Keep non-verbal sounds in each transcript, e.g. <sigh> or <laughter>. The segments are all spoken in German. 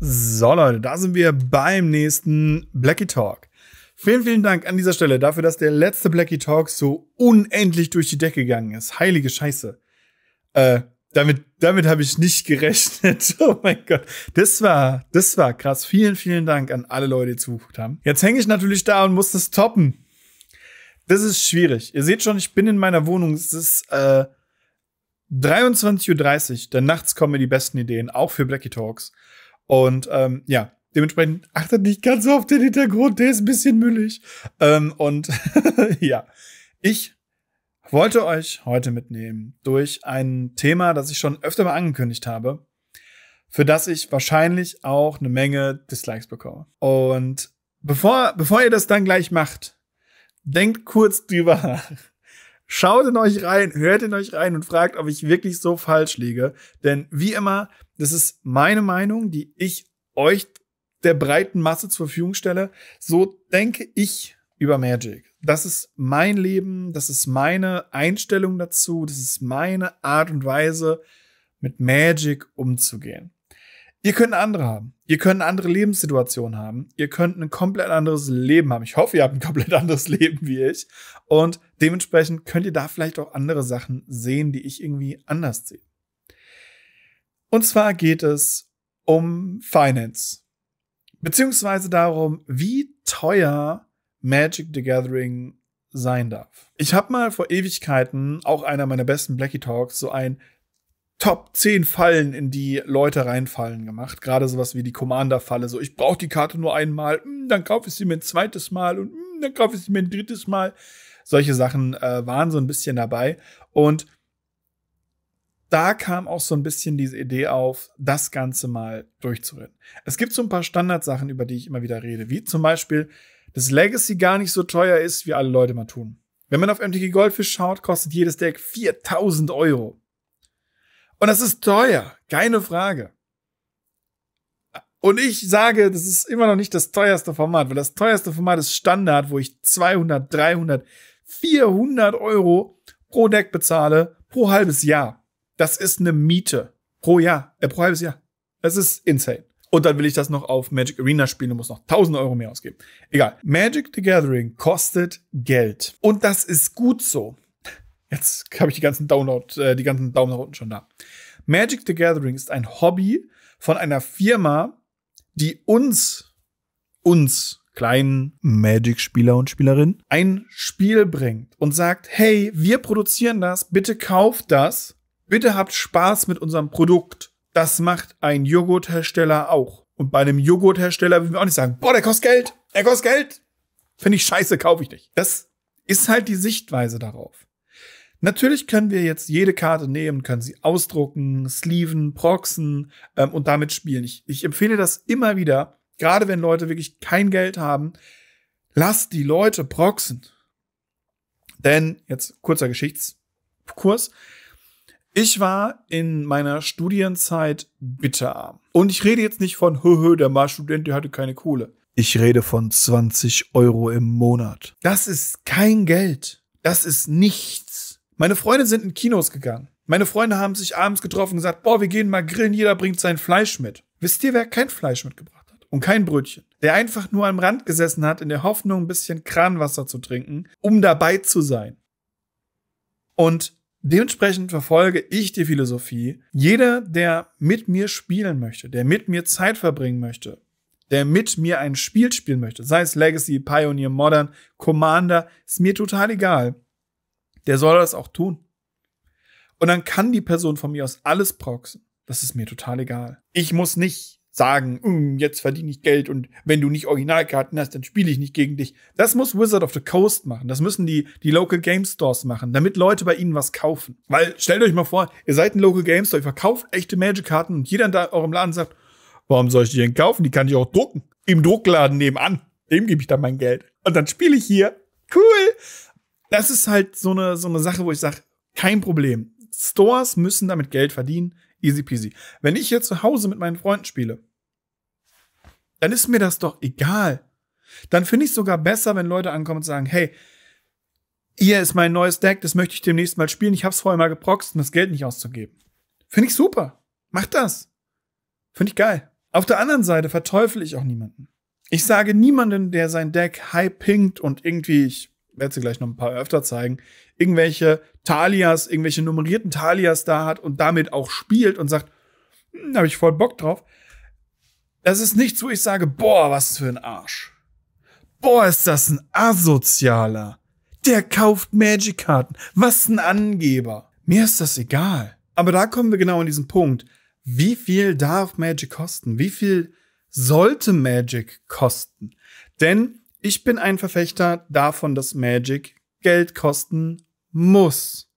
So Leute, da sind wir beim nächsten Blackie Talk. Vielen, vielen Dank an dieser Stelle dafür, dass der letzte Blackie Talk so unendlich durch die Decke gegangen ist. Heilige Scheiße. Äh, damit, damit habe ich nicht gerechnet. <laughs> Oh mein Gott. Das war, das war krass. Vielen, vielen Dank an alle Leute, die zugeguckt haben. Jetzt hänge ich natürlich da und muss das toppen. Das ist schwierig. Ihr seht schon, ich bin in meiner Wohnung. Es ist, äh, 23.30 Uhr, denn nachts kommen mir die besten Ideen, auch für Blackie Talks. Und ähm, ja, dementsprechend achtet nicht ganz so auf den Hintergrund, der ist ein bisschen müllig. Ähm, und <laughs> ja, ich wollte euch heute mitnehmen durch ein Thema, das ich schon öfter mal angekündigt habe, für das ich wahrscheinlich auch eine Menge Dislikes bekomme. Und bevor, bevor ihr das dann gleich macht, denkt kurz drüber nach. Schaut in euch rein, hört in euch rein und fragt, ob ich wirklich so falsch liege. Denn wie immer das ist meine Meinung, die ich euch der breiten Masse zur Verfügung stelle. So denke ich über Magic. Das ist mein Leben, das ist meine Einstellung dazu, das ist meine Art und Weise, mit Magic umzugehen. Ihr könnt andere haben. Ihr könnt eine andere Lebenssituation haben. Ihr könnt ein komplett anderes Leben haben. Ich hoffe, ihr habt ein komplett <laughs> anderes Leben wie ich. Und dementsprechend könnt ihr da vielleicht auch andere Sachen sehen, die ich irgendwie anders sehe. Und zwar geht es um Finance. Beziehungsweise darum, wie teuer Magic the Gathering sein darf. Ich habe mal vor Ewigkeiten, auch einer meiner besten Blackie Talks, so ein Top 10 Fallen, in die Leute reinfallen gemacht. Gerade sowas wie die Commander-Falle. So, ich brauche die Karte nur einmal, hm, dann kaufe ich sie mir ein zweites Mal und hm, dann kaufe ich sie mir ein drittes Mal. Solche Sachen äh, waren so ein bisschen dabei. Und da kam auch so ein bisschen diese Idee auf, das Ganze mal durchzurennen. Es gibt so ein paar Standardsachen, über die ich immer wieder rede, wie zum Beispiel, dass Legacy gar nicht so teuer ist, wie alle Leute mal tun. Wenn man auf MTG Goldfish schaut, kostet jedes Deck 4000 Euro. Und das ist teuer, keine Frage. Und ich sage, das ist immer noch nicht das teuerste Format, weil das teuerste Format ist Standard, wo ich 200, 300, 400 Euro pro Deck bezahle, pro halbes Jahr. Das ist eine Miete pro Jahr, äh, pro halbes Jahr. Das ist insane. Und dann will ich das noch auf Magic Arena spielen und muss noch 1000 Euro mehr ausgeben. Egal. Magic the Gathering kostet Geld. Und das ist gut so. Jetzt habe ich die ganzen Download, äh, die ganzen Daumen nach unten schon da. Magic the Gathering ist ein Hobby von einer Firma, die uns, uns kleinen Magic-Spieler und Spielerinnen ein Spiel bringt und sagt, hey, wir produzieren das, bitte kauft das Bitte habt Spaß mit unserem Produkt. Das macht ein Joghurthersteller auch. Und bei einem Joghurthersteller würden wir auch nicht sagen, boah, der kostet Geld, der kostet Geld. Finde ich scheiße, kaufe ich nicht. Das ist halt die Sichtweise darauf. Natürlich können wir jetzt jede Karte nehmen, können sie ausdrucken, sleeven, proxen ähm, und damit spielen. Ich, ich empfehle das immer wieder, gerade wenn Leute wirklich kein Geld haben, lasst die Leute proxen. Denn, jetzt kurzer Geschichtskurs, ich war in meiner Studienzeit bitterarm. Und ich rede jetzt nicht von, höhö, der Marschstudent, der hatte keine Kohle. Ich rede von 20 Euro im Monat. Das ist kein Geld. Das ist nichts. Meine Freunde sind in Kinos gegangen. Meine Freunde haben sich abends getroffen und gesagt, boah, wir gehen mal grillen, jeder bringt sein Fleisch mit. Wisst ihr, wer kein Fleisch mitgebracht hat? Und kein Brötchen. Der einfach nur am Rand gesessen hat, in der Hoffnung, ein bisschen Kranwasser zu trinken, um dabei zu sein. Und Dementsprechend verfolge ich die Philosophie, jeder, der mit mir spielen möchte, der mit mir Zeit verbringen möchte, der mit mir ein Spiel spielen möchte, sei es Legacy, Pioneer, Modern, Commander, ist mir total egal, der soll das auch tun. Und dann kann die Person von mir aus alles proxen. Das ist mir total egal. Ich muss nicht sagen, hm, jetzt verdiene ich Geld und wenn du nicht Originalkarten hast, dann spiele ich nicht gegen dich. Das muss Wizard of the Coast machen. Das müssen die, die Local Game Stores machen, damit Leute bei ihnen was kaufen. Weil stellt euch mal vor, ihr seid ein Local Game Store, ihr verkauft echte Magic-Karten und jeder da eurem Laden sagt, warum soll ich die denn kaufen? Die kann ich auch drucken. Im Druckladen nebenan. Dem gebe ich dann mein Geld. Und dann spiele ich hier. Cool. Das ist halt so eine, so eine Sache, wo ich sage, kein Problem. Stores müssen damit Geld verdienen. Easy peasy. Wenn ich hier zu Hause mit meinen Freunden spiele, dann ist mir das doch egal. Dann finde ich es sogar besser, wenn Leute ankommen und sagen, hey, hier ist mein neues Deck, das möchte ich demnächst mal spielen. Ich habe es vorher mal geproxt, um das Geld nicht auszugeben. Finde ich super. Mach das. Finde ich geil. Auf der anderen Seite verteufel ich auch niemanden. Ich sage niemanden, der sein Deck high pinkt und irgendwie, ich werde sie gleich noch ein paar öfter zeigen, irgendwelche Talias, irgendwelche nummerierten Talias da hat und damit auch spielt und sagt, hm, da habe ich voll Bock drauf. Das ist nichts, wo ich sage, boah, was für ein Arsch. Boah, ist das ein asozialer. Der kauft Magic-Karten. Was ein Angeber. Mir ist das egal. Aber da kommen wir genau an diesen Punkt. Wie viel darf Magic kosten? Wie viel sollte Magic kosten? Denn ich bin ein Verfechter davon, dass Magic Geld kosten muss.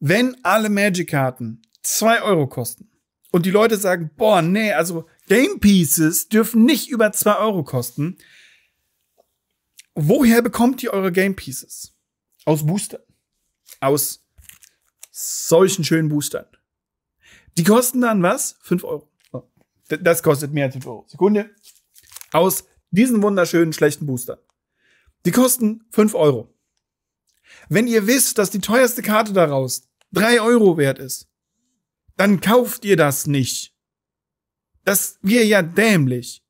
Wenn alle Magic-Karten zwei Euro kosten und die Leute sagen, boah, nee, also Game Pieces dürfen nicht über zwei Euro kosten. Woher bekommt ihr eure Game Pieces? Aus Boostern. Aus solchen schönen Boostern. Die kosten dann was? Fünf Euro. Oh. Das kostet mehr als 5 Euro. Sekunde. Aus diesen wunderschönen, schlechten Boostern. Die kosten fünf Euro. Wenn ihr wisst, dass die teuerste Karte daraus drei Euro wert ist, dann kauft ihr das nicht. Das wir ja dämlich.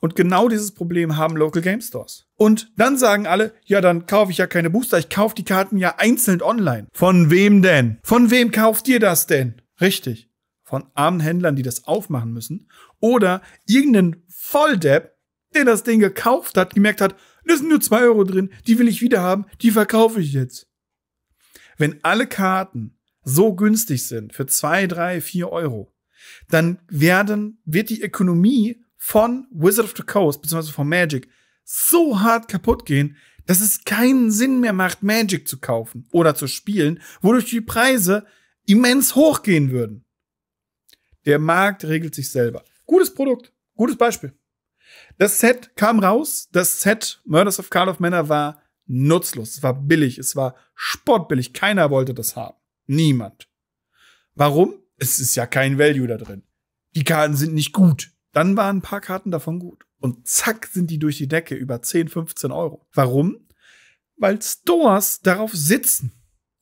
Und genau dieses Problem haben Local Game Stores. Und dann sagen alle, ja, dann kaufe ich ja keine Booster, ich kaufe die Karten ja einzeln online. Von wem denn? Von wem kauft ihr das denn? Richtig. Von armen Händlern, die das aufmachen müssen. Oder irgendeinen Volldepp, der das Ding gekauft hat, gemerkt hat, da sind nur zwei Euro drin, die will ich wieder haben, die verkaufe ich jetzt. Wenn alle Karten so günstig sind für zwei, drei, vier Euro, dann werden, wird die Ökonomie von Wizard of the Coast, beziehungsweise von Magic, so hart kaputt gehen, dass es keinen Sinn mehr macht, Magic zu kaufen oder zu spielen, wodurch die Preise immens hochgehen würden. Der Markt regelt sich selber. Gutes Produkt, gutes Beispiel. Das Set kam raus, das Set Murders of Call of Manor war nutzlos, es war billig, es war sportbillig, keiner wollte das haben. Niemand. Warum? es ist ja kein Value da drin. Die Karten sind nicht gut. Dann waren ein paar Karten davon gut. Und zack sind die durch die Decke über 10, 15 Euro. Warum? Weil Stores darauf sitzen.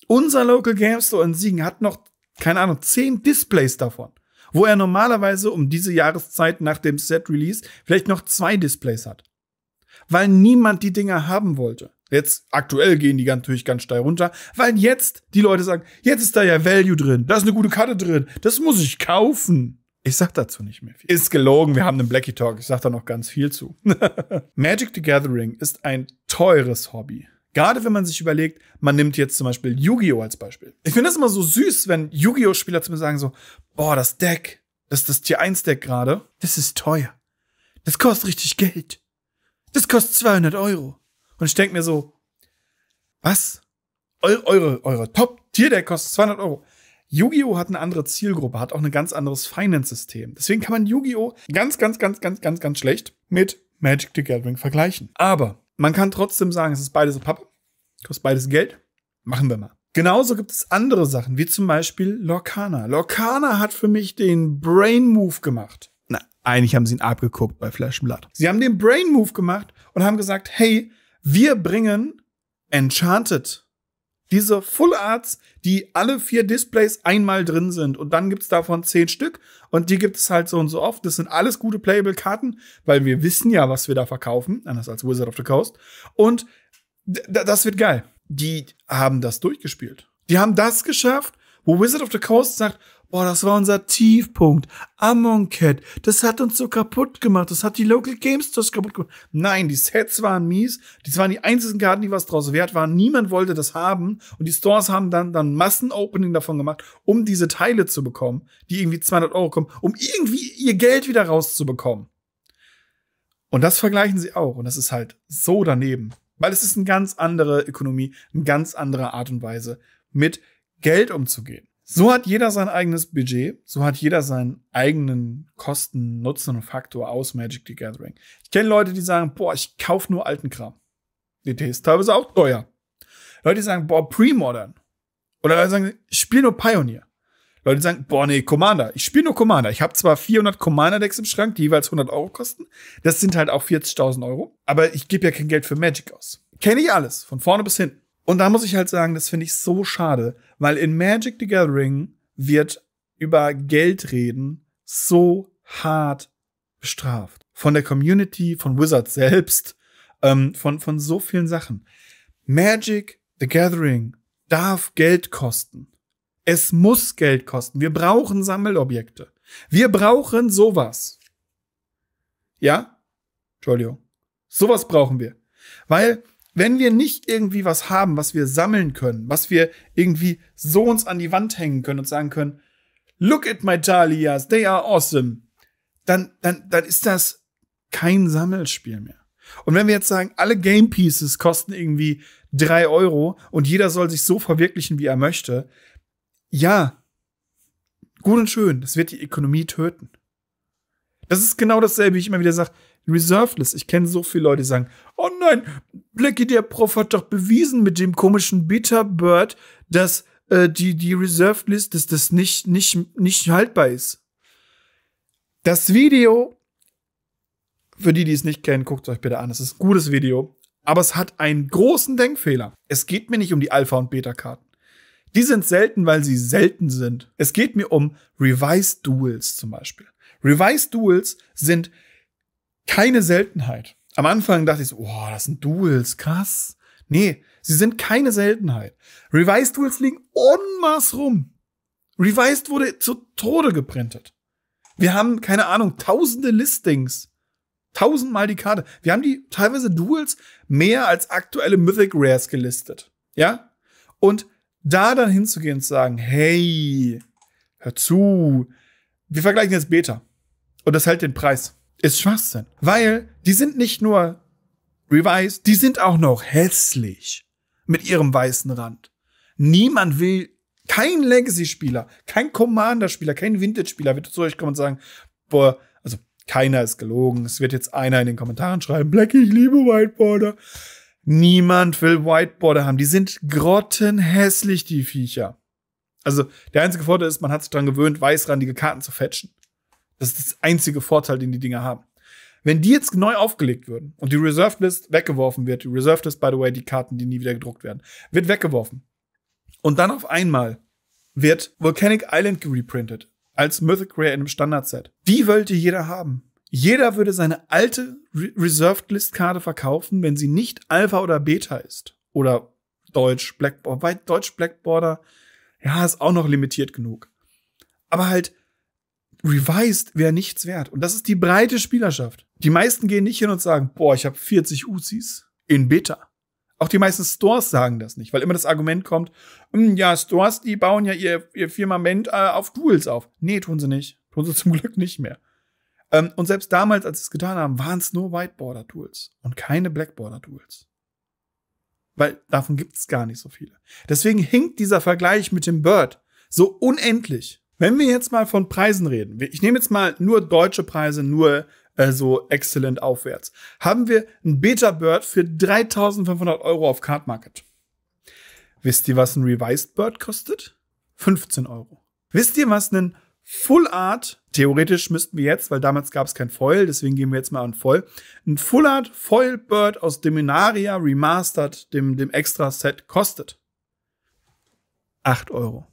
Unser Local Game Store in Siegen hat noch, keine Ahnung, 10 Displays davon. Wo er normalerweise um diese Jahreszeit nach dem Set Release vielleicht noch zwei Displays hat. Weil niemand die Dinger haben wollte. Jetzt aktuell gehen die natürlich ganz steil runter, weil jetzt die Leute sagen, jetzt ist da ja Value drin, da ist eine gute Karte drin, das muss ich kaufen. Ich sag dazu nicht mehr viel. Ist gelogen, wir haben einen Blackie Talk, ich sag da noch ganz viel zu. <laughs> Magic the Gathering ist ein teures Hobby. Gerade wenn man sich überlegt, man nimmt jetzt zum Beispiel Yu-Gi-Oh! als Beispiel. Ich finde das immer so süß, wenn Yu-Gi-Oh!-Spieler zu mir sagen so, boah, das Deck, das ist das Tier 1 Deck gerade, das ist teuer. Das kostet richtig Geld. Das kostet 200 Euro. Und ich denke mir so, was? Eu eure eure Top-Tier-Deck kostet 200 Euro. Yu-Gi-Oh! hat eine andere Zielgruppe, hat auch ein ganz anderes Finance-System. Deswegen kann man Yu-Gi-Oh! ganz, ganz, ganz, ganz, ganz, ganz schlecht mit Magic the Gathering vergleichen. Aber man kann trotzdem sagen, es ist beides Pappe, kostet beides Geld. Machen wir mal. Genauso gibt es andere Sachen, wie zum Beispiel Lorcana. Lorcana hat für mich den Brain Move gemacht. Na, eigentlich haben sie ihn abgeguckt bei Flash Blood. Sie haben den Brain Move gemacht und haben gesagt, hey, wir bringen Enchanted. Diese Full Arts, die alle vier Displays einmal drin sind. Und dann gibt's davon zehn Stück. Und die gibt es halt so und so oft. Das sind alles gute Playable-Karten, weil wir wissen ja, was wir da verkaufen. Anders als Wizard of the Coast. Und das wird geil. Die haben das durchgespielt. Die haben das geschafft, wo Wizard of the Coast sagt, boah, das war unser Tiefpunkt. Among Cat, das hat uns so kaputt gemacht. Das hat die Local Games Stores kaputt gemacht. Nein, die Sets waren mies. Das waren die einzigen Karten, die was draus wert waren. Niemand wollte das haben. Und die Stores haben dann, dann Massenopening davon gemacht, um diese Teile zu bekommen, die irgendwie 200 Euro kommen, um irgendwie ihr Geld wieder rauszubekommen. Und das vergleichen sie auch. Und das ist halt so daneben. Weil es ist eine ganz andere Ökonomie, eine ganz andere Art und Weise, mit Geld umzugehen. So hat jeder sein eigenes Budget, so hat jeder seinen eigenen Kosten-Nutzen-Faktor und aus Magic the Gathering. Ich kenne Leute, die sagen, boah, ich kaufe nur alten Kram. DT ist teilweise auch teuer. Leute, die sagen, boah, Pre-Modern. Oder Leute sagen, ich spiele nur Pioneer. Leute sagen, boah, nee, Commander. Ich spiele nur Commander. Ich habe zwar 400 Commander-Decks im Schrank, die jeweils 100 Euro kosten. Das sind halt auch 40.000 Euro. Aber ich gebe ja kein Geld für Magic aus. Kenne ich alles, von vorne bis hinten. Und da muss ich halt sagen, das finde ich so schade, weil in Magic the Gathering wird über Geld reden so hart bestraft. Von der Community, von Wizards selbst, ähm, von, von so vielen Sachen. Magic the Gathering darf Geld kosten. Es muss Geld kosten. Wir brauchen Sammelobjekte. Wir brauchen sowas. Ja? Entschuldigung. Sowas brauchen wir. Weil wenn wir nicht irgendwie was haben, was wir sammeln können, was wir irgendwie so uns an die Wand hängen können und sagen können, look at my Talias, they are awesome, dann, dann, dann ist das kein Sammelspiel mehr. Und wenn wir jetzt sagen, alle Game Pieces kosten irgendwie drei Euro und jeder soll sich so verwirklichen, wie er möchte, ja, gut und schön, das wird die Ökonomie töten. Das ist genau dasselbe, wie ich immer wieder sage. Reserveless. Ich kenne so viele Leute, die sagen, oh nein, Blackie, der Prof hat doch bewiesen mit dem komischen Beta-Bird, dass äh, die, die Reserved List, dass das nicht, nicht, nicht haltbar ist. Das Video, für die, die es nicht kennen, guckt es euch bitte an. Es ist ein gutes Video, aber es hat einen großen Denkfehler. Es geht mir nicht um die Alpha- und Beta-Karten. Die sind selten, weil sie selten sind. Es geht mir um Revised Duels zum Beispiel. Revised Duels sind keine Seltenheit. Am Anfang dachte ich so, oh, das sind Duels, krass. Nee, sie sind keine Seltenheit. Revised Duels liegen Unmaß rum. Revised wurde zu Tode geprintet. Wir haben, keine Ahnung, tausende Listings. Tausendmal die Karte. Wir haben die teilweise Duels mehr als aktuelle Mythic Rares gelistet. Ja? Und da dann hinzugehen und zu sagen, hey, hör zu, wir vergleichen jetzt Beta. Und das hält den Preis. Ist Schwachsinn. Weil die sind nicht nur revised, die sind auch noch hässlich. Mit ihrem weißen Rand. Niemand will, kein Legacy-Spieler, kein Commander-Spieler, kein Vintage-Spieler wird zu euch kommen und sagen, boah, also keiner ist gelogen. Es wird jetzt einer in den Kommentaren schreiben, Blackie, ich liebe Whiteboarder. Niemand will Whiteboarder haben. Die sind grottenhässlich, die Viecher. Also der einzige Vorteil ist, man hat sich daran gewöhnt, weißrandige Karten zu fetchen. Das ist das einzige Vorteil, den die Dinger haben. Wenn die jetzt neu aufgelegt würden und die Reserved List weggeworfen wird, die Reserved List, by the way, die Karten, die nie wieder gedruckt werden, wird weggeworfen. Und dann auf einmal wird Volcanic Island gereprintet als Mythic Rare in einem Standardset. Die wollte jeder haben. Jeder würde seine alte Re Reserved List Karte verkaufen, wenn sie nicht Alpha oder Beta ist. Oder Deutsch Blackboard, weil Deutsch Blackboarder, Ja, ist auch noch limitiert genug. Aber halt Revised wäre nichts wert. Und das ist die breite Spielerschaft. Die meisten gehen nicht hin und sagen, boah, ich habe 40 Uzis in Beta. Auch die meisten Stores sagen das nicht, weil immer das Argument kommt, hm, ja, Stores, die bauen ja ihr, ihr Firmament äh, auf Duels auf. Nee, tun sie nicht. Tun sie <laughs> zum Glück nicht mehr. Ähm, und selbst damals, als sie es getan haben, waren es nur whiteboarder duels und keine blackboarder duels Weil davon gibt es gar nicht so viele. Deswegen hinkt dieser Vergleich mit dem Bird so unendlich. Wenn wir jetzt mal von Preisen reden, ich nehme jetzt mal nur deutsche Preise, nur äh, so exzellent aufwärts, haben wir ein Beta-Bird für 3500 Euro auf Card Market. Wisst ihr, was ein Revised Bird kostet? 15 Euro. Wisst ihr, was ein Full Art, theoretisch müssten wir jetzt, weil damals gab es kein Foil, deswegen gehen wir jetzt mal an Foil, ein Full Art Foil Bird aus Deminaria Remastered, dem, dem Extra Set, kostet 8 Euro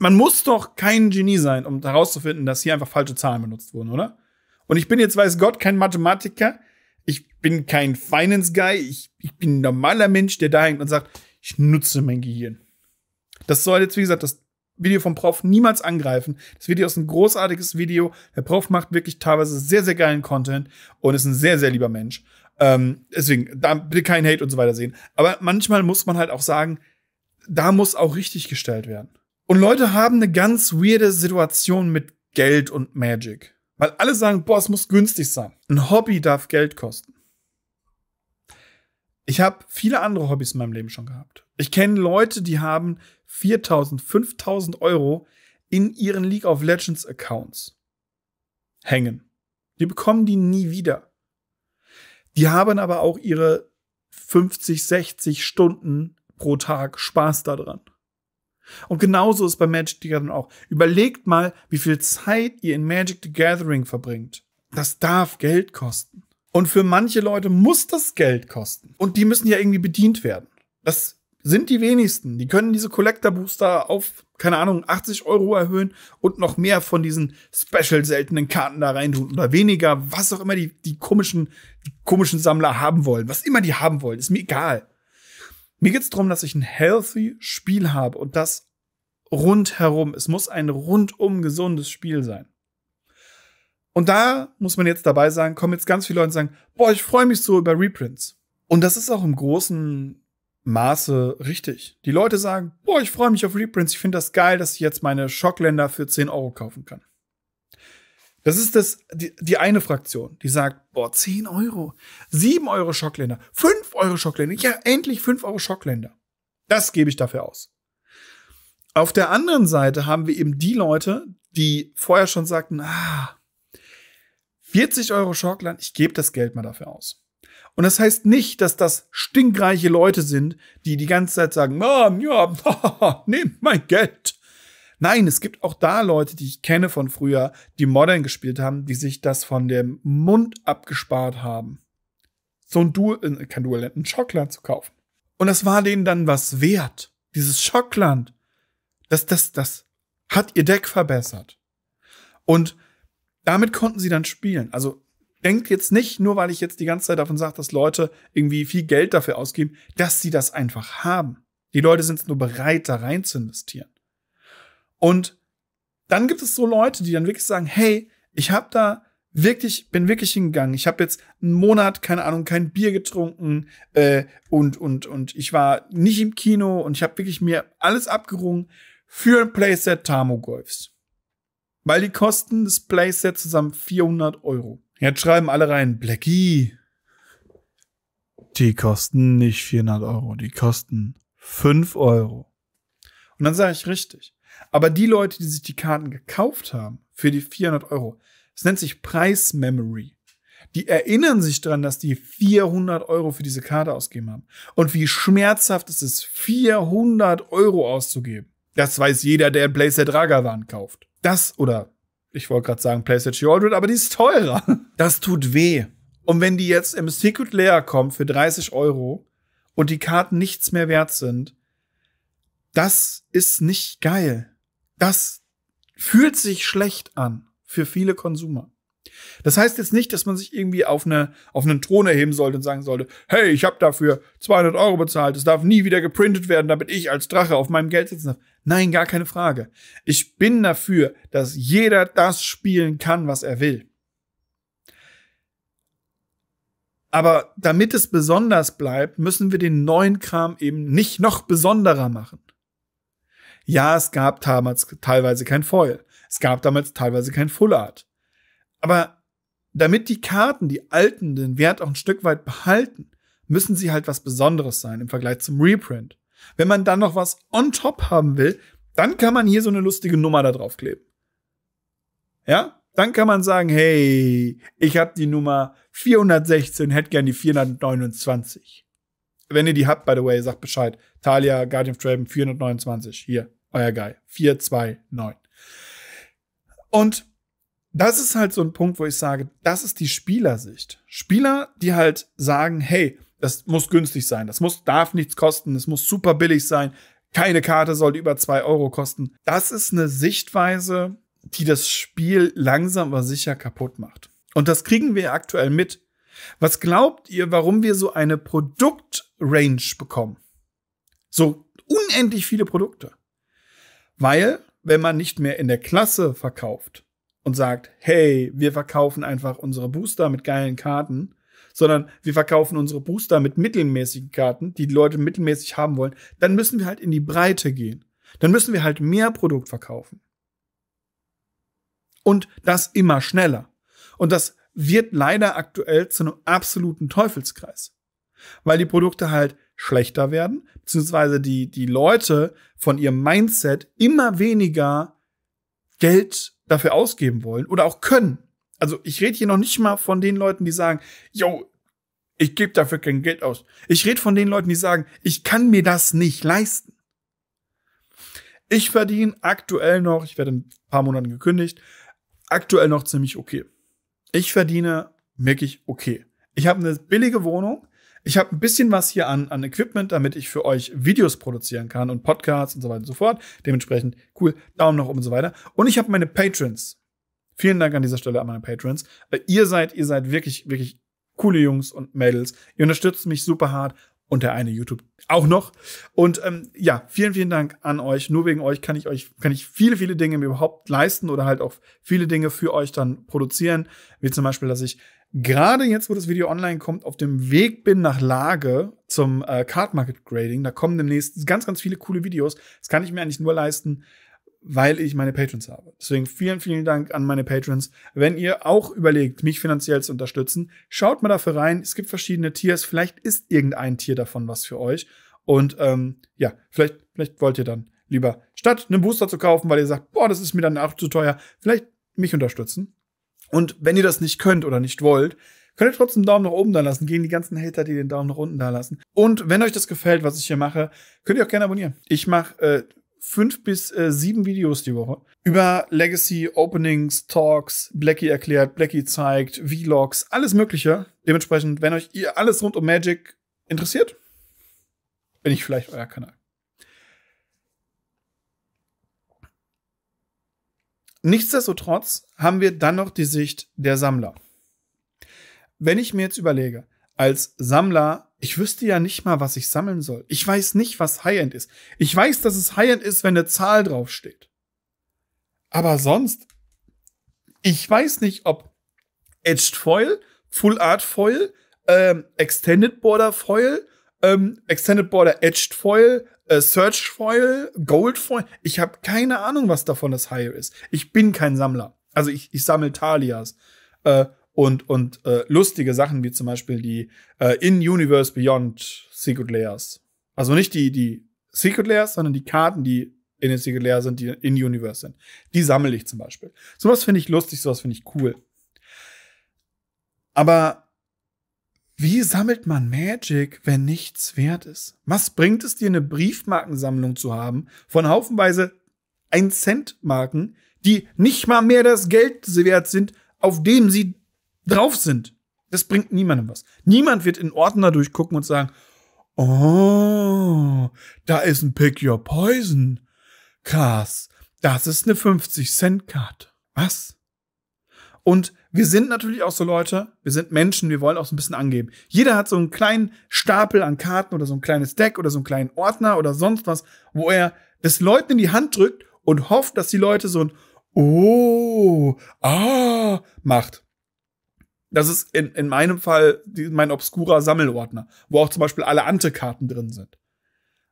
man muss doch kein Genie sein, um herauszufinden, dass hier einfach falsche Zahlen benutzt wurden, oder? Und ich bin jetzt, weiß Gott, kein Mathematiker. Ich bin kein Finance-Guy. Ich, ich, bin ein normaler Mensch, der da hängt und sagt, ich nutze mein Gehirn. Das soll jetzt, wie gesagt, das Video vom Prof niemals angreifen. Das Video ist ein großartiges Video. Der Prof macht wirklich teilweise sehr, sehr geilen Content und ist ein sehr, sehr lieber Mensch. Ähm, deswegen, da bitte kein Hate und so weiter sehen. Aber manchmal muss man halt auch sagen, da muss auch richtig gestellt werden. Und Leute haben eine ganz weirde Situation mit Geld und Magic. Weil alle sagen, boah, es muss günstig sein. Ein Hobby darf Geld kosten. Ich habe viele andere Hobbys in meinem Leben schon gehabt. Ich kenne Leute, die haben 4000, 5000 Euro in ihren League of Legends Accounts hängen. Die bekommen die nie wieder. Die haben aber auch ihre 50, 60 Stunden pro Tag Spaß daran. Und genauso ist bei Magic the Gathering auch. Überlegt mal, wie viel Zeit ihr in Magic the Gathering verbringt. Das darf Geld kosten. Und für manche Leute muss das Geld kosten. Und die müssen ja irgendwie bedient werden. Das sind die wenigsten. Die können diese Collector Booster auf, keine Ahnung, 80 Euro erhöhen und noch mehr von diesen special seltenen Karten da reintun oder weniger, was auch immer die, die komischen, die komischen Sammler haben wollen. Was immer die haben wollen, ist mir egal. Mir geht es darum, dass ich ein healthy Spiel habe und das rundherum. Es muss ein rundum gesundes Spiel sein. Und da muss man jetzt dabei sagen, kommen jetzt ganz viele Leute und sagen, boah, ich freue mich so über Reprints. Und das ist auch im großen Maße richtig. Die Leute sagen, boah, ich freue mich auf Reprints, ich finde das geil, dass ich jetzt meine Schockländer für 10 Euro kaufen kann. Das ist das, die, die eine Fraktion, die sagt, boah, 10 Euro, 7 Euro Schockländer, 5 Euro Schockländer, ja, endlich 5 Euro Schockländer. Das gebe ich dafür aus. Auf der anderen Seite haben wir eben die Leute, die vorher schon sagten, ah, 40 Euro Schockland, ich gebe das Geld mal dafür aus. Und das heißt nicht, dass das stinkreiche Leute sind, die die ganze Zeit sagen, Mom, ja, <laughs> nehmt mein Geld. Nein, es gibt auch da Leute, die ich kenne von früher, die Modern gespielt haben, die sich das von dem Mund abgespart haben. So ein Duel, äh, kein Duel, ein Schockland zu kaufen. Und das war denen dann was wert. Dieses Schockland. Das, das, das hat ihr Deck verbessert. Und damit konnten sie dann spielen. Also denkt jetzt nicht, nur weil ich jetzt die ganze Zeit davon sage, dass Leute irgendwie viel Geld dafür ausgeben, dass sie das einfach haben. Die Leute sind nur bereit, da rein zu investieren. Und dann gibt es so Leute, die dann wirklich sagen, hey, ich habe da wirklich, bin wirklich hingegangen. Ich habe jetzt einen Monat, keine Ahnung, kein Bier getrunken äh, und, und, und ich war nicht im Kino und ich habe wirklich mir alles abgerungen für ein Playset Tamo Golfs. Weil die kosten das Playset zusammen 400 Euro. Jetzt schreiben alle rein, Blackie, die kosten nicht 400 Euro, die kosten 5 Euro. Und dann sage ich richtig. Aber die Leute, die sich die Karten gekauft haben für die 400 Euro, es nennt sich Memory. Die erinnern sich daran, dass die 400 Euro für diese Karte ausgegeben haben. Und wie schmerzhaft ist es ist, 400 Euro auszugeben. Das weiß jeder, der ein Playset Ragavan kauft. Das oder ich wollte gerade sagen Playset Shieldred, aber die ist teurer. <laughs> Das tut weh. Und wenn die jetzt im Secret Layer kommen für 30 Euro und die Karten nichts mehr wert sind, das ist nicht geil. Das fühlt sich schlecht an für viele Konsumer. Das heißt jetzt nicht, dass man sich irgendwie auf, eine, auf einen Thron erheben sollte und sagen sollte, hey, ich habe dafür 200 Euro bezahlt, es darf nie wieder geprintet werden, damit ich als Drache auf meinem Geld sitzen darf. Nein, gar keine Frage. Ich bin dafür, dass jeder das spielen kann, was er will. Aber damit es besonders bleibt, müssen wir den neuen Kram eben nicht noch besonderer machen. Ja, es gab damals teilweise kein Foil. Es gab damals teilweise kein Full Art. Aber damit die Karten, die alten, den Wert auch ein Stück weit behalten, müssen sie halt was Besonderes sein im Vergleich zum Reprint. Wenn man dann noch was on top haben will, dann kann man hier so eine lustige Nummer da drauf kleben. Ja? Dann kann man sagen, hey, ich habe die Nummer 416, hätte gern die 429. Wenn ihr die habt, by the way, sagt Bescheid. Talia, Guardian of Draven 429, hier euer Guy. 429. Und das ist halt so ein Punkt, wo ich sage, das ist die Spielersicht. Spieler, die halt sagen, hey, das muss günstig sein, das muss, darf nichts kosten, es muss super billig sein, keine Karte soll über zwei Euro kosten. Das ist eine Sichtweise, die das Spiel langsam aber sicher kaputt macht. Und das kriegen wir aktuell mit. Was glaubt ihr, warum wir so eine Produktrange bekommen? So unendlich viele Produkte. Weil, wenn man nicht mehr in der Klasse verkauft und sagt, hey, wir verkaufen einfach unsere Booster mit geilen Karten, sondern wir verkaufen unsere Booster mit mittelmäßigen Karten, die die Leute mittelmäßig haben wollen, dann müssen wir halt in die Breite gehen. Dann müssen wir halt mehr Produkt verkaufen. Und das immer schneller. Und das wird leider aktuell zu einem absoluten Teufelskreis. Weil die Produkte halt schlechter werden, beziehungsweise die, die Leute von ihrem Mindset immer weniger Geld dafür ausgeben wollen oder auch können. Also ich rede hier noch nicht mal von den Leuten, die sagen, yo, ich gebe dafür kein Geld aus. Ich rede von den Leuten, die sagen, ich kann mir das nicht leisten. Ich verdiene aktuell noch, ich werde in ein paar Monaten gekündigt, aktuell noch ziemlich okay. Ich verdiene wirklich okay. Ich habe eine billige Wohnung, ich habe ein bisschen was hier an, an Equipment, damit ich für euch Videos produzieren kann und Podcasts und so weiter und so fort. Dementsprechend cool, Daumen nach oben und so weiter. Und ich habe meine Patrons. Vielen Dank an dieser Stelle an meine Patrons. Äh, ihr seid, ihr seid wirklich, wirklich coole Jungs und Mädels. Ihr unterstützt mich super hart und der eine YouTube auch noch. Und ähm, ja, vielen, vielen Dank an euch. Nur wegen euch kann ich euch, kann ich viele, viele Dinge mir überhaupt leisten oder halt auch viele Dinge für euch dann produzieren. Wie zum Beispiel, dass ich gerade jetzt, wo das Video online kommt, auf dem Weg bin nach Lage zum äh, Card Market Grading. Da kommen demnächst ganz, ganz viele coole Videos. Das kann ich mir eigentlich nur leisten, weil ich meine Patrons habe. Deswegen vielen, vielen Dank an meine Patrons. Wenn ihr auch überlegt, mich finanziell zu unterstützen, schaut mal dafür rein. Es gibt verschiedene Tiers. Vielleicht ist irgendein Tier davon was für euch. Und ähm, ja, vielleicht, vielleicht wollt ihr dann lieber, statt einen Booster zu kaufen, weil ihr sagt, boah, das ist mir dann auch zu teuer, vielleicht mich unterstützen. Und wenn ihr das nicht könnt oder nicht wollt, könnt ihr trotzdem einen Daumen nach oben da lassen, gegen die ganzen Hater, die den Daumen nach unten da lassen. Und wenn euch das gefällt, was ich hier mache, könnt ihr auch gerne abonnieren. Ich mache äh, fünf bis äh, sieben Videos die Woche über Legacy, Openings, Talks, Blackie erklärt, Blackie zeigt, Vlogs, alles Mögliche. Dementsprechend, wenn euch ihr alles rund um Magic interessiert, bin ich vielleicht euer Kanal. Nichtsdestotrotz haben wir dann noch die Sicht der Sammler. Wenn ich mir jetzt überlege, als Sammler, ich wüsste ja nicht mal, was ich sammeln soll. Ich weiß nicht, was High-End ist. Ich weiß, dass es High-End ist, wenn eine Zahl draufsteht. Aber sonst, ich weiß nicht, ob Edged Foil, Full Art Foil, ähm, Extended Border Foil, ähm, Extended Border Edged Foil, äh, Search Foil, Gold Foil. Ich habe keine Ahnung, was davon das Higher ist. Ich bin kein Sammler. Also ich, ich sammle Talias. Äh, und und äh, lustige Sachen wie zum Beispiel die äh, In Universe Beyond Secret Layers. Also nicht die, die Secret Layers, sondern die Karten, die in den Secret Layers sind, die in Universe sind. Die sammle ich zum Beispiel. Sowas finde ich lustig, sowas finde ich cool. Aber wie sammelt man Magic, wenn nichts wert ist? Was bringt es dir, eine Briefmarkensammlung zu haben von haufenweise 1 Cent Marken, die nicht mal mehr das Geld wert sind, auf dem sie drauf sind? Das bringt niemandem was. Niemand wird in Ordner durchgucken und sagen, oh, da ist ein Pick Your Poison. Krass, das ist eine 50 Cent Karte. Was? Und wir sind natürlich auch so Leute, wir sind Menschen, wir wollen auch so ein bisschen angeben. Jeder hat so einen kleinen Stapel an Karten oder so ein kleines Deck oder so einen kleinen Ordner oder sonst was, wo er das Leuten in die Hand drückt und hofft, dass die Leute so ein Oh, ah, macht. Das ist in, in meinem Fall mein obskurer Sammelordner, wo auch zum Beispiel alle Ante-Karten drin sind.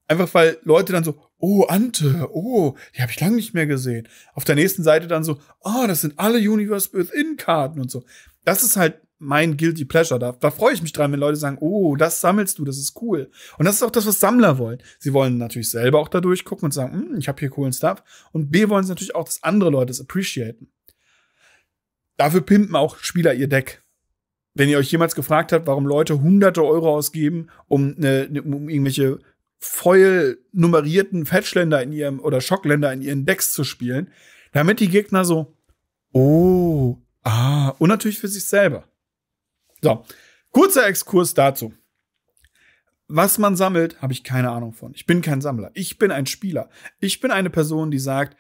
Einfach weil Leute dann so, oh, Ante, oh, die habe ich lange nicht mehr gesehen. Auf der nächsten Seite dann so, oh, das sind alle Universe Within-Karten und so. Das ist halt mein Guilty Pleasure. Da, da freue ich mich dran, wenn Leute sagen, oh, das sammelst du, das ist cool. Und das ist auch das, was Sammler wollen. Sie wollen natürlich selber auch da durchgucken und sagen, hm, ich habe hier coolen Stuff. Und B wollen sie natürlich auch, dass andere Leute es appreciaten. Dafür pimpen auch Spieler ihr Deck. Wenn ihr euch jemals gefragt habt, warum Leute hunderte Euro ausgeben, um, eine, äh, um irgendwelche Foil nummerierten Fetchländer in ihrem oder Schockländer in ihren Decks zu spielen, damit die Gegner so, oh, ah, und natürlich für sich selber. So, kurzer Exkurs dazu. Was man sammelt, habe ich keine Ahnung von. Ich bin kein Sammler. Ich bin ein Spieler. Ich bin eine Person, die sagt,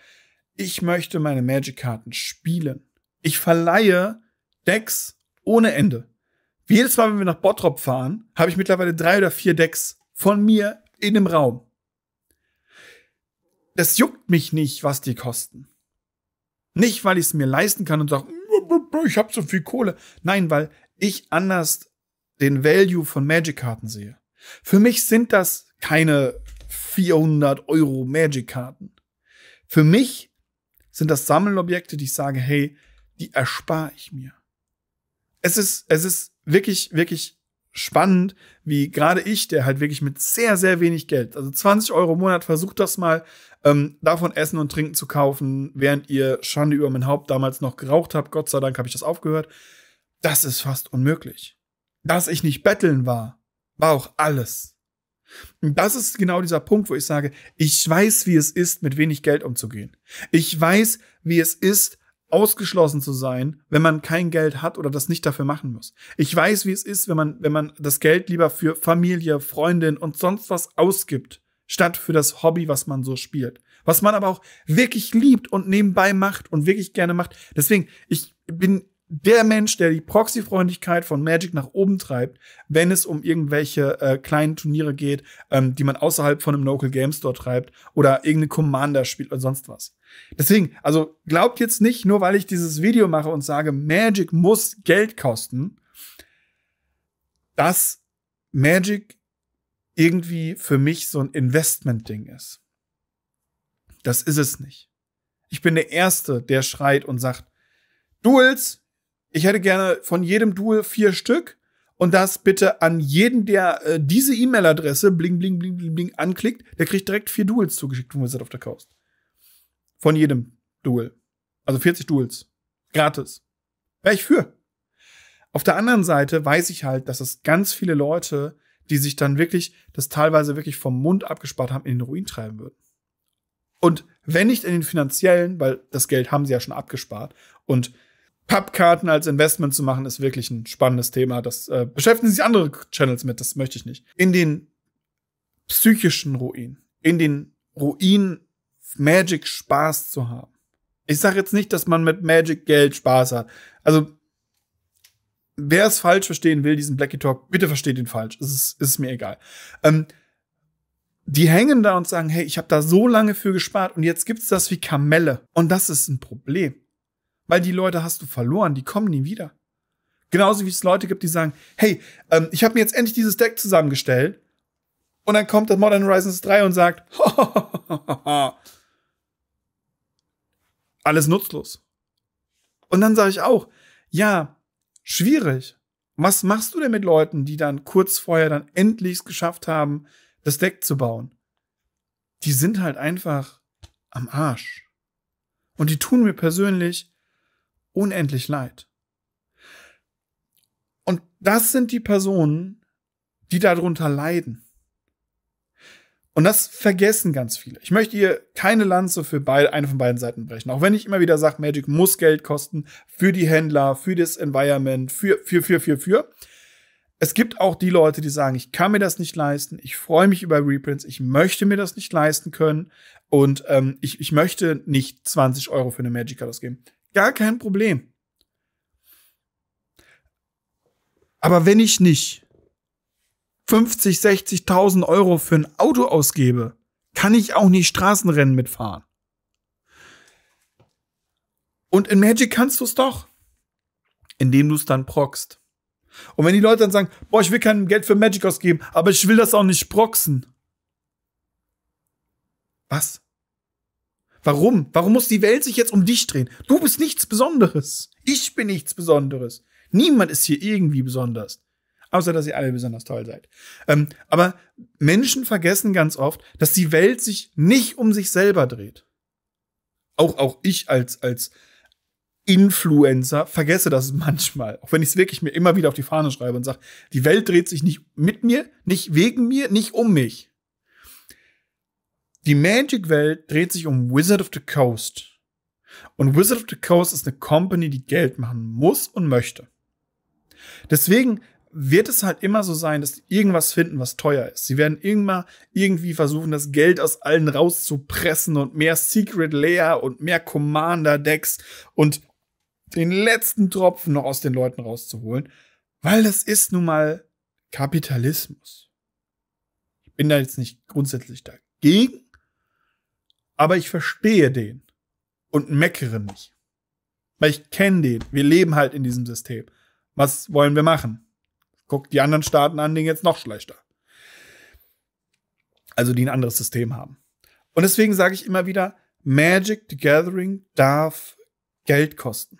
ich möchte meine Magic-Karten spielen. Ich verleihe Decks ohne Ende. Jedes Mal, wenn wir nach Bottrop fahren, habe ich mittlerweile drei oder vier Decks von mir in einem Raum. Das juckt mich nicht, was die kosten. Nicht, weil ich es mir leisten kann und sage, ich habe so viel Kohle. Nein, weil ich anders den Value von Magic-Karten sehe. Für mich sind das keine 400 Euro Magic-Karten. Für mich sind das Sammelobjekte, die ich sage, hey, die erspare ich mir. Es ist, es ist wirklich, wirklich spannend, wie gerade ich, der halt wirklich mit sehr, sehr wenig Geld, also 20 Euro im Monat, versucht das mal, ähm, davon Essen und Trinken zu kaufen, während ihr Schande über mein Haupt damals noch geraucht habt. Gott sei Dank habe ich das aufgehört. Das ist fast unmöglich. Dass ich nicht betteln war, war auch alles. Und das ist genau dieser Punkt, wo ich sage, ich weiß, wie es ist, mit wenig Geld umzugehen. Ich weiß, wie es ist, ausgeschlossen zu sein, wenn man kein Geld hat oder das nicht dafür machen muss. Ich weiß, wie es ist, wenn man, wenn man das Geld lieber für Familie, Freundin und sonst was ausgibt, statt für das Hobby, was man so spielt. Was man aber auch wirklich liebt und nebenbei macht und wirklich gerne macht. Deswegen, ich bin der Mensch, der die Proxy-Freundlichkeit von Magic nach oben treibt, wenn es um irgendwelche äh, kleinen Turniere geht, ähm, die man außerhalb von einem Local Game Store treibt oder irgendeine Commander spielt oder sonst was. Deswegen, also glaubt jetzt nicht, nur weil ich dieses Video mache und sage, Magic muss Geld kosten, dass Magic irgendwie für mich so ein Investment-Ding ist. Das ist es nicht. Ich bin der Erste, der schreit und sagt, Duels ich hätte gerne von jedem Duel vier Stück und das bitte an jeden, der äh, diese E-Mail-Adresse bling, bling, bling, bling, bling anklickt, der kriegt direkt vier Duels zugeschickt von Wizard of the Coast. Von jedem Duel. Also 40 Duels. Gratis. Wäre ich für. Auf der anderen Seite weiß ich halt, dass es ganz viele Leute, die sich dann wirklich, das teilweise wirklich vom Mund abgespart haben, in den Ruin treiben würden. Und wenn nicht in den finanziellen, weil das Geld haben sie ja schon abgespart und Pappkarten als Investment zu machen, ist wirklich ein spannendes Thema. Das äh, beschäftigen sich andere Channels mit, das möchte ich nicht. In den psychischen Ruin, in den Ruin Magic Spaß zu haben. Ich sage jetzt nicht, dass man mit Magic Geld Spaß hat. Also, wer es falsch verstehen will, diesen Blackie Talk, bitte versteht ihn falsch. Es ist, ist mir egal. Ähm, die hängen da und sagen, hey, ich habe da so lange für gespart und jetzt gibt's das wie Kamelle. Und das ist ein Problem. Weil die Leute hast du verloren, die kommen nie wieder. Genauso wie es Leute gibt, die sagen, hey, ähm, ich habe mir jetzt endlich dieses Deck zusammengestellt. Und dann kommt das Modern Horizons 3 und sagt, <laughs> alles nutzlos. Und dann sage ich auch, ja, schwierig. Was machst du denn mit Leuten, die dann kurz vorher dann endlich es geschafft haben, das Deck zu bauen? Die sind halt einfach am Arsch. Und die tun mir persönlich unendlich leid. Und das sind die Personen, die darunter leiden. Und das vergessen ganz viele. Ich möchte hier keine Lanze für beide, eine von beiden Seiten brechen. Auch wenn ich immer wieder sage, Magic muss Geld kosten für die Händler, für das Environment, für, für, für, für, für. Es gibt auch die Leute, die sagen, ich kann mir das nicht leisten, ich freue mich über Reprints, ich möchte mir das nicht leisten können und ähm, ich, ich möchte nicht 20 Euro für eine Magic card ausgeben. Gar kein Problem. Aber wenn ich nicht 50, 60.000 Euro für ein Auto ausgebe, kann ich auch nicht Straßenrennen mitfahren. Und in Magic kannst du es doch, indem du es dann proxst. Und wenn die Leute dann sagen, boah, ich will kein Geld für Magic ausgeben, aber ich will das auch nicht proxen. Was? Warum? Warum muss die Welt sich jetzt um dich drehen? Du bist nichts Besonderes. Ich bin nichts Besonderes. Niemand ist hier irgendwie besonders. Außer, dass ihr alle besonders toll seid. Ähm, aber Menschen vergessen ganz oft, dass die Welt sich nicht um sich selber dreht. Auch, auch ich als, als Influencer vergesse das manchmal. Auch wenn ich es wirklich mir immer wieder auf die Fahne schreibe und sage, die Welt dreht sich nicht mit mir, nicht wegen mir, nicht um mich die Magic-Welt dreht sich um Wizard of the Coast. Und Wizard of the Coast ist eine Company, die Geld machen muss und möchte. Deswegen wird es halt immer so sein, dass sie irgendwas finden, was teuer ist. Sie werden immer irgendwie versuchen, das Geld aus allen rauszupressen und mehr Secret Layer und mehr Commander Decks und den letzten Tropfen noch aus den Leuten rauszuholen, weil das ist nun mal Kapitalismus. Ich bin da jetzt nicht grundsätzlich dagegen, aber ich verstehe den und meckere nicht. Weil ich kenne den. Wir leben halt in diesem System. Was wollen wir machen? Guckt die anderen Staaten an, denen jetzt noch schlechter. Also die ein anderes System haben. Und deswegen sage ich immer wieder, Magic the Gathering darf Geld kosten.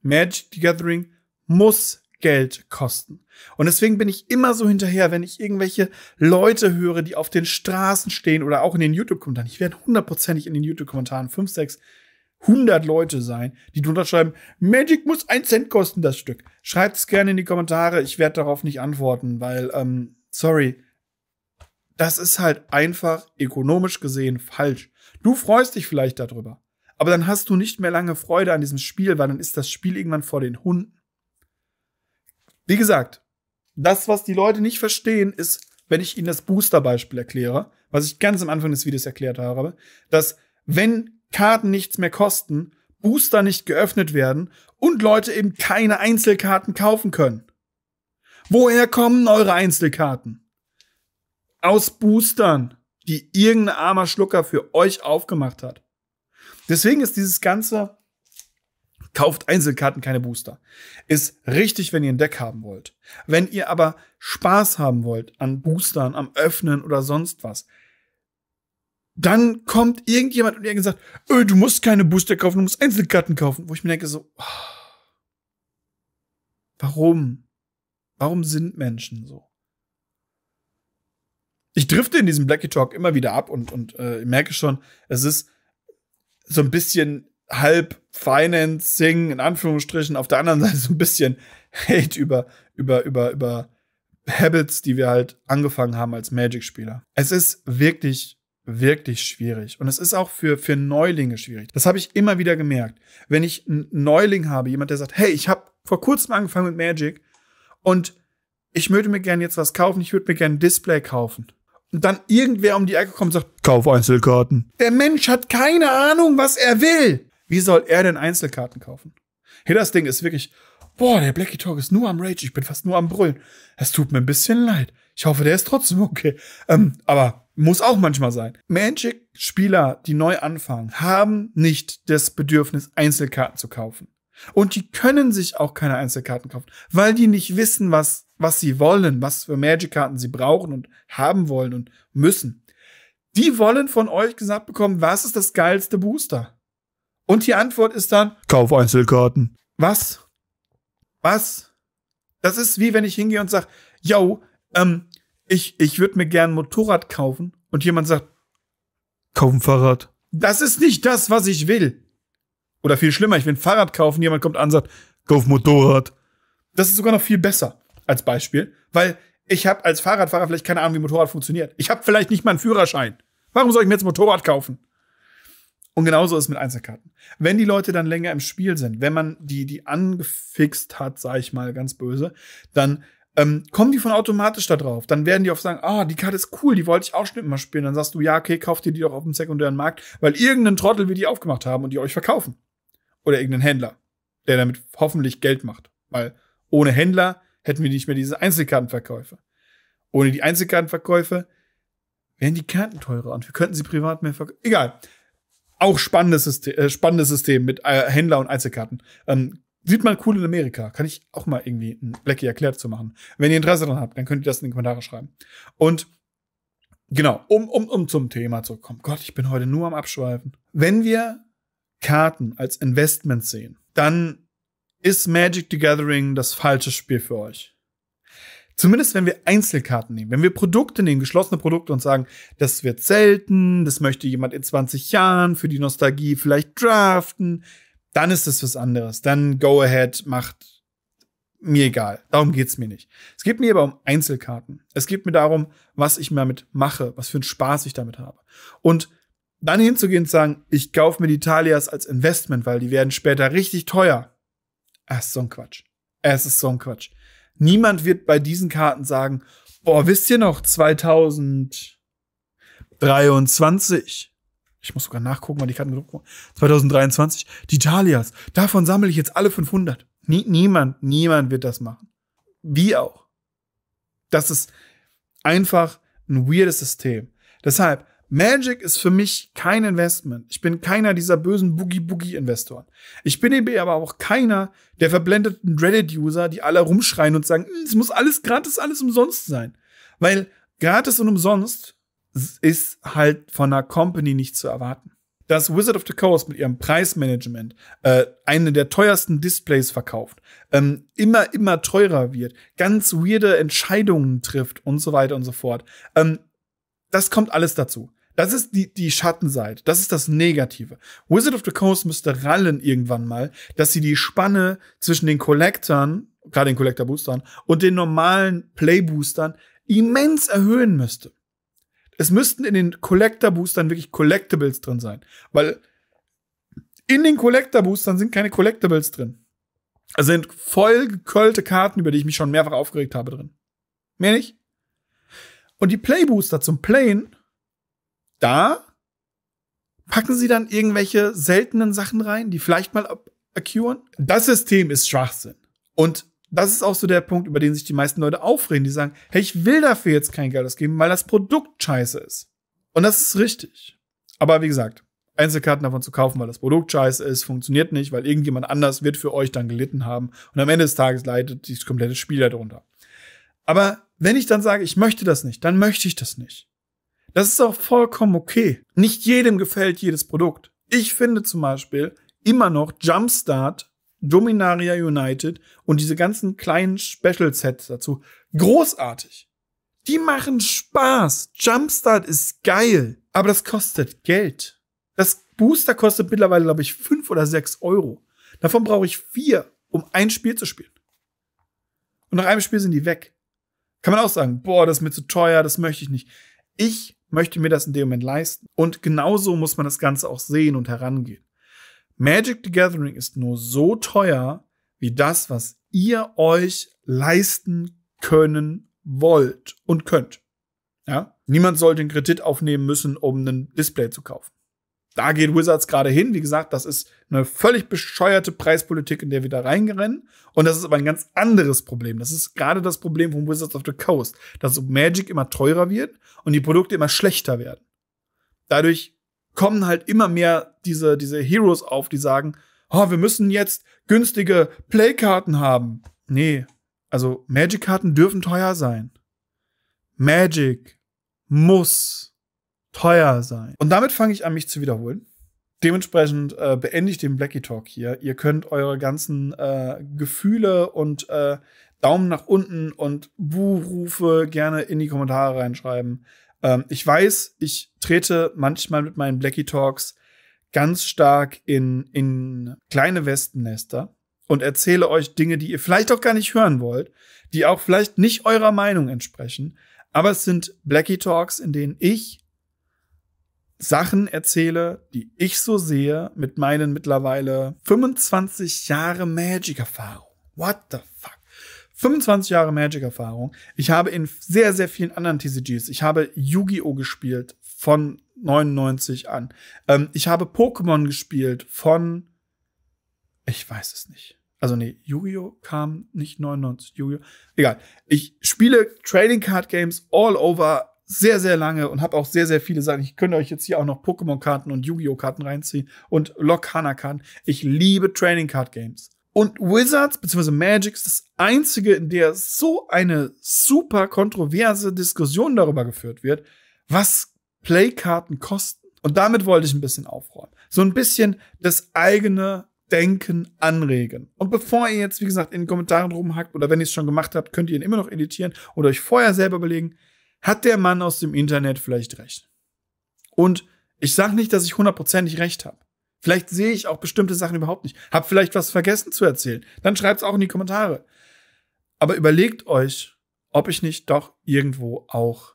Magic the Gathering muss Geld kosten. Und deswegen bin ich immer so hinterher, wenn ich irgendwelche Leute höre, die auf den Straßen stehen oder auch in den YouTube-Kommentaren. Ich werde hundertprozentig in den YouTube-Kommentaren fünf, sechs, hundert Leute sein, die drunter schreiben, Magic muss ein Cent kosten, das Stück. Schreibt es gerne in die Kommentare. Ich werde darauf nicht antworten, weil, ähm, sorry. Das ist halt einfach ökonomisch gesehen falsch. Du freust dich vielleicht darüber. Aber dann hast du nicht mehr lange Freude an diesem Spiel, weil dann ist das Spiel irgendwann vor den Hunden. Wie gesagt, das, was die Leute nicht verstehen, ist, wenn ich ihnen das Booster-Beispiel erkläre, was ich ganz am Anfang des Videos erklärt habe, dass wenn Karten nichts mehr kosten, Booster nicht geöffnet werden und Leute eben keine Einzelkarten kaufen können. Woher kommen eure Einzelkarten? Aus Boostern, die irgendein armer Schlucker für euch aufgemacht hat. Deswegen ist dieses ganze Kauft Einzelkarten, keine Booster. Ist richtig, wenn ihr ein Deck haben wollt. Wenn ihr aber Spaß haben wollt an Boostern, am Öffnen oder sonst was, dann kommt irgendjemand und ihr sagt, öh, du musst keine Booster kaufen, du musst Einzelkarten kaufen. Wo ich mir denke so, oh, warum? Warum sind Menschen so? Ich drifte in diesem Blackie Talk immer wieder ab und, und äh, merke schon, es ist so ein bisschen halb Financing in Anführungsstrichen, auf der anderen <laughs> Seite so ein bisschen Hate über, über, über, über Habits, die wir halt angefangen haben als Magic-Spieler. Es ist wirklich, wirklich schwierig. Und es ist auch für, für Neulinge schwierig. Das habe ich immer wieder gemerkt. Wenn ich einen Neuling habe, jemand, der sagt, hey, ich habe vor kurzem angefangen mit Magic und ich würde mir gerne jetzt was kaufen, ich würde mir gerne ein Display kaufen. Und dann irgendwer um die Ecke kommt und sagt, kauf Einzelkarten. Der Mensch hat keine Ahnung, was er will. Wie soll er denn Einzelkarten kaufen? Hey, das Ding ist wirklich, boah, der Blackie Talk ist nur am Rage, ich bin fast nur am Brüllen. Es tut mir ein bisschen leid. Ich hoffe, der ist trotzdem okay. Ähm, aber muss auch manchmal sein. Magic-Spieler, die neu anfangen, haben nicht das Bedürfnis, Einzelkarten zu kaufen. Und die können sich auch keine Einzelkarten kaufen, weil die nicht wissen, was, was sie wollen, was für Magic-Karten sie brauchen und haben wollen und müssen. Die wollen von euch gesagt bekommen, was ist das geilste Booster? Und die Antwort ist dann, kauf Einzelkarten. Was? Was? Das ist wie wenn ich hingehe und sage, yo, ähm, ich, ich würde mir gern ein Motorrad kaufen und jemand sagt, kauf ein Fahrrad. Das ist nicht das, was ich will. Oder viel schlimmer, ich will ein Fahrrad kaufen, jemand kommt an und sagt, kauf Motorrad. Das ist sogar noch viel besser als Beispiel, weil ich habe als Fahrradfahrer vielleicht keine Ahnung, wie Motorrad funktioniert. Ich habe vielleicht nicht mal einen Führerschein. Warum soll ich mir jetzt ein Motorrad kaufen? Und genauso ist es mit Einzelkarten. Wenn die Leute dann länger im Spiel sind, wenn man die, die angefixt hat, sag ich mal ganz böse, dann ähm, kommen die von automatisch da drauf. Dann werden die oft sagen, ah, die Karte ist cool, die wollte ich auch schon mal spielen. Dann sagst du, ja, okay, kauft ihr die doch auf dem sekundären Markt, weil irgendein Trottel wir die aufgemacht haben und die euch verkaufen. Oder irgendein Händler, der damit hoffentlich Geld macht. Weil ohne Händler hätten wir nicht mehr diese Einzelkartenverkäufe. Ohne die Einzelkartenverkäufe wären die Karten teurer und wir könnten sie privat mehr verkaufen. Egal. Auch spannendes System, äh, spannendes System mit äh, Händler und Einzelkarten. Ähm, sieht man cool in Amerika. Kann ich auch mal irgendwie ein Blackie erklärt zu machen. Wenn ihr Interesse daran habt, dann könnt ihr das in die Kommentare schreiben. Und genau, um, um, um zum Thema zu kommen. Gott, ich bin heute nur am Abschweifen. Wenn wir Karten als Investment sehen, dann ist Magic the Gathering das falsche Spiel für euch. Zumindest wenn wir Einzelkarten nehmen. Wenn wir Produkte nehmen, geschlossene Produkte und sagen, das wird selten, das möchte jemand in 20 Jahren für die Nostalgie vielleicht draften, dann ist das was anderes. Dann go ahead, macht mir egal. Darum geht's mir nicht. Es geht mir aber um Einzelkarten. Es geht mir darum, was ich damit mache, was für einen Spaß ich damit habe. Und dann hinzugehen und sagen, ich kaufe mir die Talias als Investment, weil die werden später richtig teuer. Das ah, ist so ein Quatsch. Es ist so ein Quatsch. Niemand wird bei diesen Karten sagen, boah, wisst ihr noch 2023? Ich muss sogar nachgucken, wann die Karten gedruckt wurden. 2023, die Talias. Davon sammle ich jetzt alle 500. Nie, niemand, niemand wird das machen. Wie auch. Das ist einfach ein weirdes System. Deshalb, Magic ist für mich kein Investment. Ich bin keiner dieser bösen Boogie-Boogie-Investoren. Ich bin eben aber auch keiner der verblendeten Reddit-User, die alle rumschreien und sagen, hm, es muss alles gratis, alles umsonst sein. Weil gratis und umsonst ist halt von einer Company nicht zu erwarten. Dass Wizard of the Coast mit ihrem Preismanagement äh, eine der teuersten Displays verkauft, ähm, immer, immer teurer wird, ganz weirde Entscheidungen trifft und so weiter und so fort. Ähm, das kommt alles dazu. Das ist die, die Schattenseite. Das ist das Negative. Wizard of the Coast müsste rallen irgendwann mal, dass sie die Spanne zwischen den Collectern, gerade den Collector Boostern und den normalen Play Boostern immens erhöhen müsste. Es müssten in den Collector Boostern wirklich Collectibles drin sein, weil in den Collector Boostern sind keine Collectibles drin. Es sind voll gekölte Karten, über die ich mich schon mehrfach aufgeregt habe drin. Mehr nicht? Und die Playbooster zum Playen da packen sie dann irgendwelche seltenen Sachen rein, die vielleicht mal accuren. Das System ist Schwachsinn. Und das ist auch so der Punkt, über den sich die meisten Leute aufregen, die sagen, hey, ich will dafür jetzt kein Geld ausgeben, weil das Produkt scheiße ist. Und das ist richtig. Aber wie gesagt, Einzelkarten davon zu kaufen, weil das Produkt scheiße ist, funktioniert nicht, weil irgendjemand anders wird für euch dann gelitten haben und am Ende des Tages leidet dieses komplette Spiel darunter. Aber wenn ich dann sage, ich möchte das nicht, dann möchte ich das nicht. Das ist auch vollkommen okay. Nicht jedem gefällt jedes Produkt. Ich finde zum Beispiel immer noch Jumpstart, Dominaria United und diese ganzen kleinen Special Sets dazu großartig. Die machen Spaß. Jumpstart ist geil. Aber das kostet Geld. Das Booster kostet mittlerweile, glaube ich, fünf oder sechs Euro. Davon brauche ich vier, um ein Spiel zu spielen. Und nach einem Spiel sind die weg. Kann man auch sagen, boah, das ist mir zu teuer, das möchte ich nicht. Ich möchte ich mir das in dem Moment leisten? Und genauso muss man das Ganze auch sehen und herangehen. Magic the Gathering ist nur so teuer wie das, was ihr euch leisten können wollt und könnt. Ja? Niemand sollte einen Kredit aufnehmen müssen, um ein Display zu kaufen. Da geht Wizards gerade hin. Wie gesagt, das ist eine völlig bescheuerte Preispolitik, in der wir da reingerennen. Und das ist aber ein ganz anderes Problem. Das ist gerade das Problem von Wizards of the Coast, dass Magic immer teurer wird und die Produkte immer schlechter werden. Dadurch kommen halt immer mehr diese, diese Heroes auf, die sagen, oh, wir müssen jetzt günstige Playkarten haben. Nee, also Magic-Karten dürfen teuer sein. Magic muss teuer sein. Und damit fange ich an, mich zu wiederholen. Dementsprechend äh, beende ich den Blackie Talk hier. Ihr könnt eure ganzen äh, Gefühle und äh, Daumen nach unten und Buhrufe gerne in die Kommentare reinschreiben. Ähm, ich weiß, ich trete manchmal mit meinen Blackie Talks ganz stark in, in kleine Wespennester und erzähle euch Dinge, die ihr vielleicht auch gar nicht hören wollt, die auch vielleicht nicht eurer Meinung entsprechen. Aber es sind Blackie Talks, in denen ich Sachen erzähle, die ich so sehe, mit meinen mittlerweile 25 Jahre Magic-Erfahrung. What the fuck? 25 Jahre Magic-Erfahrung. Ich habe in sehr, sehr vielen anderen TCGs. Ich habe Yu-Gi-Oh! gespielt von 99 an. Ähm, ich habe Pokémon gespielt von, ich weiß es nicht. Also nee, Yu-Gi-Oh! kam nicht 99, Yu-Gi-Oh! Egal. Ich spiele Trading Card Games all over sehr, sehr lange und habe auch sehr, sehr viele Sachen. Ich könnte euch jetzt hier auch noch Pokémon-Karten und Yu-Gi-Oh!-Karten reinziehen und Lokana-Karten. Ich liebe Training-Card-Games. Und Wizards bzw. Magic ist das einzige, in der so eine super kontroverse Diskussion darüber geführt wird, was Playkarten kosten. Und damit wollte ich ein bisschen aufräumen. So ein bisschen das eigene Denken anregen. Und bevor ihr jetzt, wie gesagt, in den Kommentaren rumhackt oder wenn ihr es schon gemacht habt, könnt ihr ihn immer noch editieren oder euch vorher selber überlegen, hat der Mann aus dem Internet vielleicht recht. Und ich sage nicht, dass ich hundertprozentig recht habe. Vielleicht sehe ich auch bestimmte Sachen überhaupt nicht. Hab vielleicht was vergessen zu erzählen. Dann schreibt es auch in die Kommentare. Aber überlegt euch, ob ich nicht doch irgendwo auch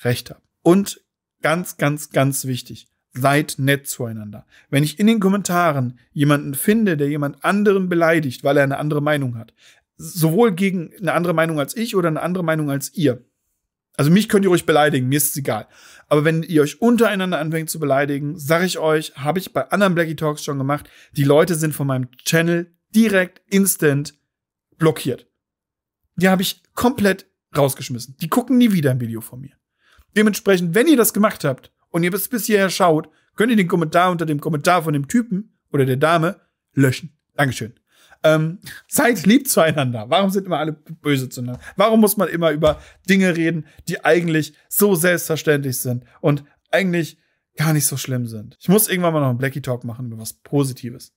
recht habe. Und ganz, ganz, ganz wichtig, seid nett zueinander. Wenn ich in den Kommentaren jemanden finde, der jemand anderen beleidigt, weil er eine andere Meinung hat, sowohl gegen eine andere Meinung als ich oder eine andere Meinung als ihr, also mich könnt ihr ruhig beleidigen, mir ist es egal. Aber wenn ihr euch untereinander anfängt zu beleidigen, sag ich euch, habe ich bei anderen Blackie Talks schon gemacht, die Leute sind von meinem Channel direkt, instant blockiert. Die habe ich komplett rausgeschmissen. Die gucken nie wieder ein Video von mir. Dementsprechend, wenn ihr das gemacht habt und ihr bis hierher schaut, könnt ihr den Kommentar unter dem Kommentar von dem Typen oder der Dame löschen. Dankeschön. Ähm, seid lieb zueinander. Warum sind immer alle böse zueinander? Warum muss man immer über Dinge reden, die eigentlich so selbstverständlich sind und eigentlich gar nicht so schlimm sind? Ich muss irgendwann mal noch einen Blackie Talk machen über was Positives.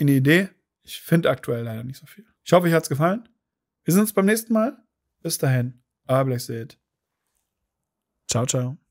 Eine Idee? Ich finde aktuell leider nicht so viel. Ich hoffe, euch hat's gefallen. Wir sehen uns beim nächsten Mal. Bis dahin. Euer Black Seed. Ciao, ciao.